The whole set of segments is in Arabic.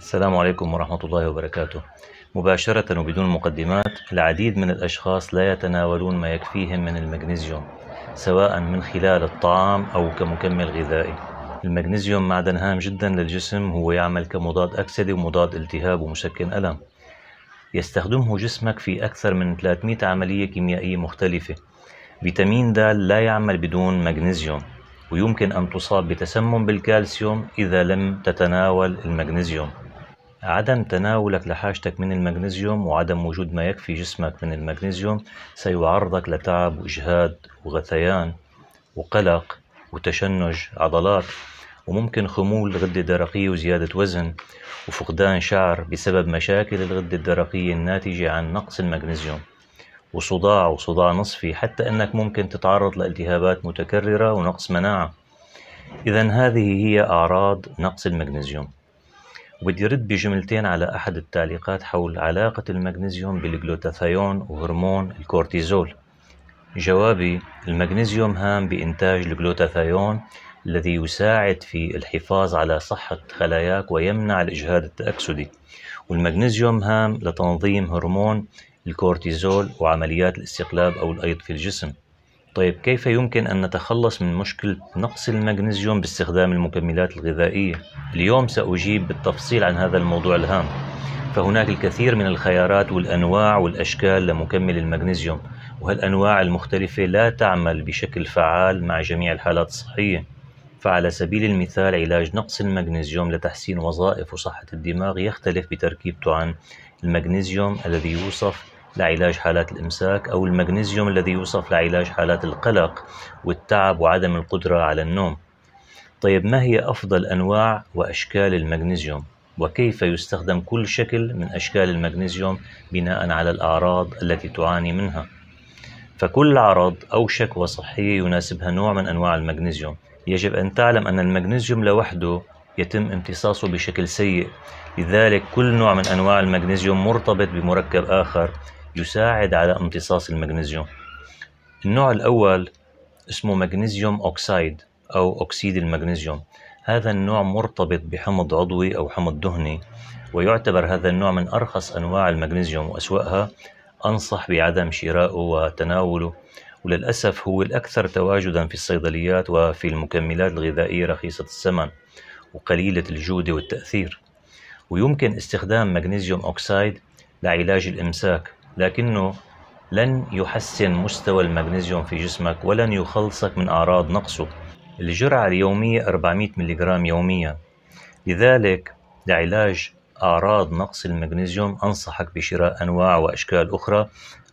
السلام عليكم ورحمة الله وبركاته مباشرة وبدون مقدمات العديد من الأشخاص لا يتناولون ما يكفيهم من المغنيسيوم سواء من خلال الطعام أو كمكمل غذائي المغنيسيوم معدن هام جدا للجسم هو يعمل كمضاد أكسدي ومضاد التهاب ومسكن ألم يستخدمه جسمك في أكثر من 300 عملية كيميائية مختلفة فيتامين د لا يعمل بدون مغنيسيوم ويمكن أن تصاب بتسمم بالكالسيوم إذا لم تتناول المغنيسيوم عدم تناولك لحاجتك من المغنيسيوم وعدم وجود ما يكفي جسمك من المغنيسيوم سيعرضك لتعب وإجهاد وغثيان وقلق وتشنج عضلات وممكن خمول الغدة الدرقية وزيادة وزن وفقدان شعر بسبب مشاكل الغدة الدرقية الناتجة عن نقص المغنيسيوم وصداع وصداع نصفي حتى أنك ممكن تتعرض لالتهابات متكررة ونقص مناعة إذا هذه هي أعراض نقص المغنيسيوم وبدي رد بجملتين على أحد التعليقات حول علاقة المغنيسيوم بالجلوتاثيون وهرمون الكورتيزول جوابي المغنيسيوم هام بإنتاج الجلوتاثيون الذي يساعد في الحفاظ على صحة خلاياك ويمنع الإجهاد التأكسدي والمغنيسيوم هام لتنظيم هرمون الكورتيزول وعمليات الاستقلاب أو الأيض في الجسم طيب كيف يمكن أن نتخلص من مشكلة نقص المغنيسيوم باستخدام المكملات الغذائية؟ اليوم سأجيب بالتفصيل عن هذا الموضوع الهام فهناك الكثير من الخيارات والأنواع والأشكال لمكمل المغنيسيوم وهالأنواع المختلفة لا تعمل بشكل فعال مع جميع الحالات الصحية فعلى سبيل المثال علاج نقص المغنيسيوم لتحسين وظائف وصحة الدماغ يختلف بتركيبته عن المغنيسيوم الذي يوصف لعلاج حالات الإمساك أو المغنيسيوم الذي يوصف لعلاج حالات القلق والتعب وعدم القدرة على النوم طيب ما هي أفضل أنواع وأشكال المغنيسيوم؟ وكيف يستخدم كل شكل من أشكال المغنيسيوم بناء على الأعراض التي تعاني منها فكل عرض أو شكوى صحية يناسبها نوع من أنواع المغنيسيوم يجب أن تعلم أن المغنيسيوم لوحده يتم امتصاصه بشكل سيء لذلك كل نوع من أنواع المغنيسيوم مرتبط بمركب آخر يساعد على امتصاص المغنيسيوم النوع الأول اسمه مغنيسيوم أوكسايد أو أكسيد المغنيسيوم هذا النوع مرتبط بحمض عضوي أو حمض دهني ويعتبر هذا النوع من أرخص أنواع المغنيسيوم وأسوأها أنصح بعدم شرائه وتناوله وللأسف هو الأكثر تواجدا في الصيدليات وفي المكملات الغذائية رخيصة الثمن وقليلة الجودة والتأثير ويمكن استخدام مغنيسيوم أوكسايد لعلاج الإمساك لكنه لن يحسن مستوى المغنيسيوم في جسمك ولن يخلصك من أعراض نقصه الجرعة اليومية 400 ملغ يوميا لذلك لعلاج أعراض نقص المغنيسيوم أنصحك بشراء أنواع وأشكال أخرى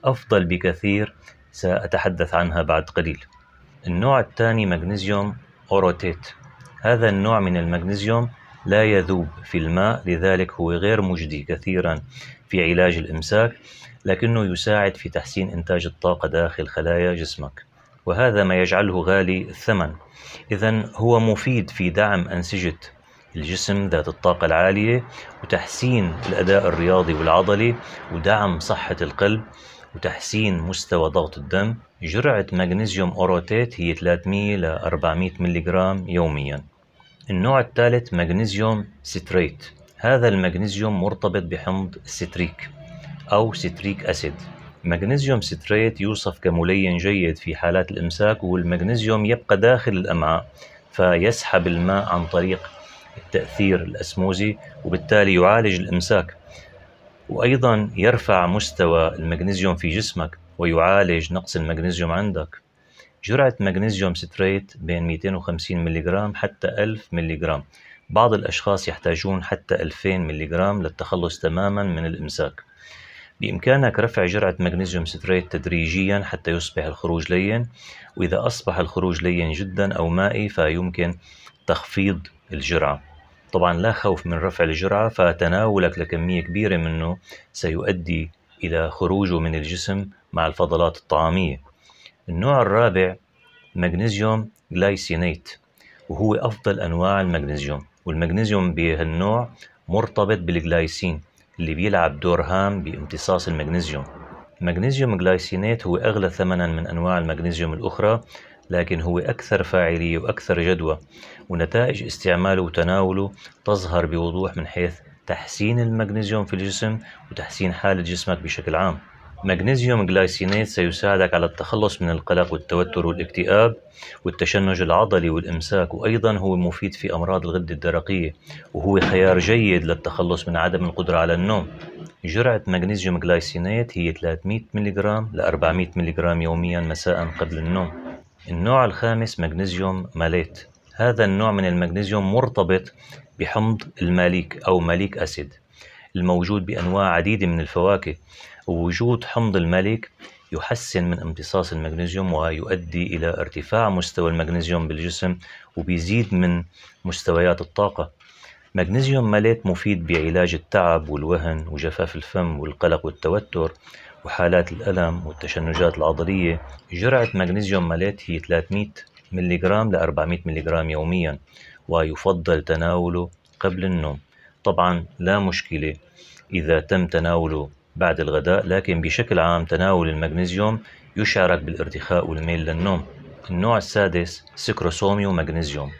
أفضل بكثير سأتحدث عنها بعد قليل النوع الثاني مغنيسيوم أوروتيت هذا النوع من المغنيسيوم لا يذوب في الماء لذلك هو غير مجدي كثيرا في علاج الإمساك لكنه يساعد في تحسين إنتاج الطاقة داخل خلايا جسمك وهذا ما يجعله غالي الثمن إذا هو مفيد في دعم أنسجة الجسم ذات الطاقة العالية وتحسين الأداء الرياضي والعضلي ودعم صحة القلب وتحسين مستوى ضغط الدم جرعة مغنيسيوم أوروتيت هي 300 ل 400 ملغ يوميا النوع الثالث مغنيسيوم سيتريت هذا المغنيسيوم مرتبط بحمض الستريك أو ستريك أسيد مغنيسيوم ستريت يوصف كملين جيد في حالات الإمساك والمغنيسيوم يبقى داخل الأمعاء فيسحب الماء عن طريق التأثير الأسموزي وبالتالي يعالج الإمساك وأيضا يرفع مستوى المغنيسيوم في جسمك ويعالج نقص المغنيسيوم عندك جرعة مغنيسيوم ستريت بين 250 ملغ حتى 1000 ملغ بعض الأشخاص يحتاجون حتى 2000 ملغ للتخلص تماماً من الإمساك بإمكانك رفع جرعة مغنيسيوم ستريت تدريجياً حتى يصبح الخروج لين وإذا أصبح الخروج لين جداً أو مائي فيمكن تخفيض الجرعة طبعا لا خوف من رفع الجرعة فتناولك لكمية كبيرة منه سيؤدي إلى خروجه من الجسم مع الفضلات الطعامية النوع الرابع مغنيسيوم جلايسينيت وهو أفضل أنواع المغنيسيوم والمغنيسيوم بهالنوع مرتبط بالجلايسين اللي بيلعب دور هام بامتصاص المغنيسيوم مغنيسيوم جلايسينات هو أغلى ثمنا من أنواع المغنيسيوم الأخرى لكن هو أكثر فاعلية وأكثر جدوى ونتائج استعماله وتناوله تظهر بوضوح من حيث تحسين المغنيسيوم في الجسم وتحسين حالة جسمك بشكل عام مغنيسيوم جلايسينيت سيساعدك على التخلص من القلق والتوتر والاكتئاب والتشنج العضلي والإمساك وأيضا هو مفيد في أمراض الغدة الدرقية وهو خيار جيد للتخلص من عدم القدرة على النوم جرعة مغنيسيوم جلايسينيت هي 300 ملغ ل 400 ملغ يوميا مساء قبل النوم النوع الخامس مغنيسيوم ماليت هذا النوع من المغنيسيوم مرتبط بحمض الماليك أو ماليك أسيد الموجود بأنواع عديدة من الفواكه ووجود حمض الملك يحسن من امتصاص المغنيسيوم ويؤدي إلى ارتفاع مستوى المغنيسيوم بالجسم وبيزيد من مستويات الطاقة مغنيسيوم ملك مفيد بعلاج التعب والوهن وجفاف الفم والقلق والتوتر وحالات الألم والتشنجات العضلية جرعة مغنيسيوم ماليت هي 300 ملغ ل 400 ملغ يوميا ويفضل تناوله قبل النوم طبعا لا مشكلة إذا تم تناوله بعد الغداء لكن بشكل عام تناول المغنيسيوم يشارك بالارتخاء والميل للنوم النوع السادس سكروسوميو مغنيسيوم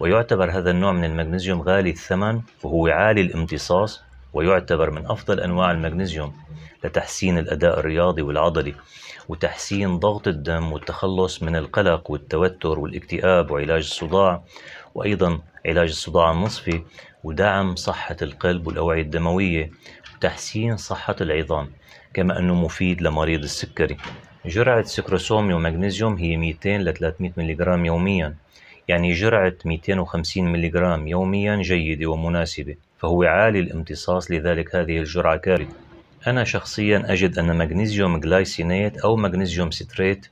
ويعتبر هذا النوع من المغنيسيوم غالي الثمن وهو عالي الامتصاص ويعتبر من أفضل أنواع المغنيسيوم لتحسين الأداء الرياضي والعضلي وتحسين ضغط الدم والتخلص من القلق والتوتر والاكتئاب وعلاج الصداع وأيضا علاج الصداع النصفي ودعم صحة القلب والأوعية الدموية وتحسين صحة العظام كما أنه مفيد لمريض السكري جرعة سكروسوميوم ومغنيزيوم هي 200 ل 300 ملغ يوميا يعني جرعة 250 ملغ يوميا جيدة ومناسبة فهو عالي الامتصاص لذلك هذه الجرعة كارثة أنا شخصيا أجد أن مغنيزيوم جلايسينيت أو مغنيزيوم ستريت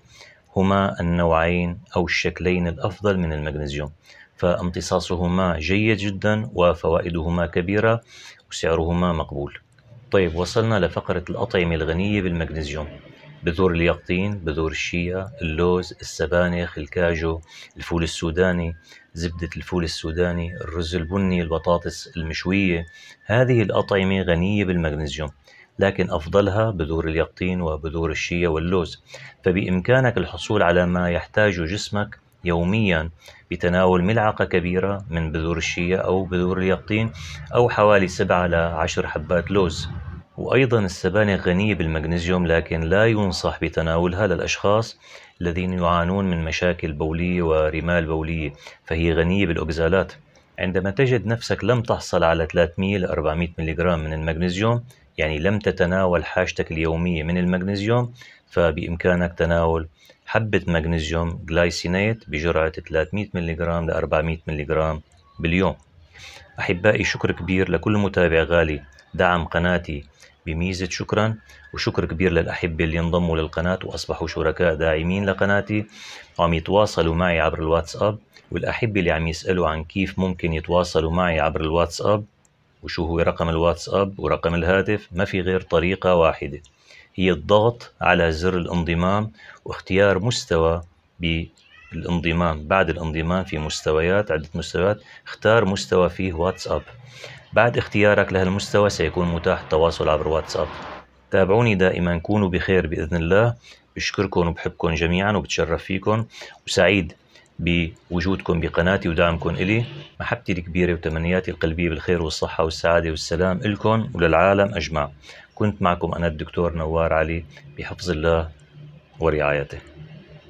هما النوعين أو الشكلين الأفضل من المغنيسيوم فامتصاصهما جيد جدا وفوائدهما كبيرة وسعرهما مقبول طيب وصلنا لفقرة الأطعمة الغنية بالمغنيسيوم بذور اليقطين بذور الشيا اللوز السبانخ الكاجو الفول السوداني زبدة الفول السوداني الرز البني البطاطس المشوية هذه الأطعمة غنية بالمغنيسيوم لكن أفضلها بذور اليقطين وبذور الشيا واللوز فبإمكانك الحصول على ما يحتاجه جسمك يوميا بتناول ملعقة كبيرة من بذور الشيا أو بذور اليقطين أو حوالي 7 إلى 10 حبات لوز وأيضا السبانخ غنية بالمغنيسيوم لكن لا ينصح بتناولها للأشخاص الذين يعانون من مشاكل بولية ورمال بولية فهي غنية بالأوكسالات عندما تجد نفسك لم تحصل على 300 ل 400 ملغ من المغنيسيوم يعني لم تتناول حاجتك اليومية من المغنيسيوم فبإمكانك تناول حبة مغنيسيوم جلايسينيت بجرعة 300 ملغ ل 400 ملغ باليوم أحبائي شكر كبير لكل متابع غالي دعم قناتي بميزة شكرا وشكر كبير للأحبة اللي انضموا للقناة وأصبحوا شركاء داعمين لقناتي وعم يتواصلوا معي عبر الواتساب والأحبة اللي عم يسألوا عن كيف ممكن يتواصلوا معي عبر الواتساب وشو هو رقم الواتساب ورقم الهاتف ما في غير طريقة واحدة هي الضغط على زر الانضمام واختيار مستوى بالانضمام بعد الانضمام في مستويات عدة مستويات اختار مستوى فيه واتساب بعد اختيارك لهالمستوى سيكون متاح التواصل عبر واتساب تابعوني دائما كونوا بخير بإذن الله بشكركم وبحبكم جميعا وبتشرف فيكم وسعيد بوجودكم بقناتي ودعمكم إلي محبتي الكبيرة وتمنياتي القلبية بالخير والصحة والسعادة والسلام إلكم وللعالم أجمع كنت معكم أنا الدكتور نوار علي بحفظ الله ورعايته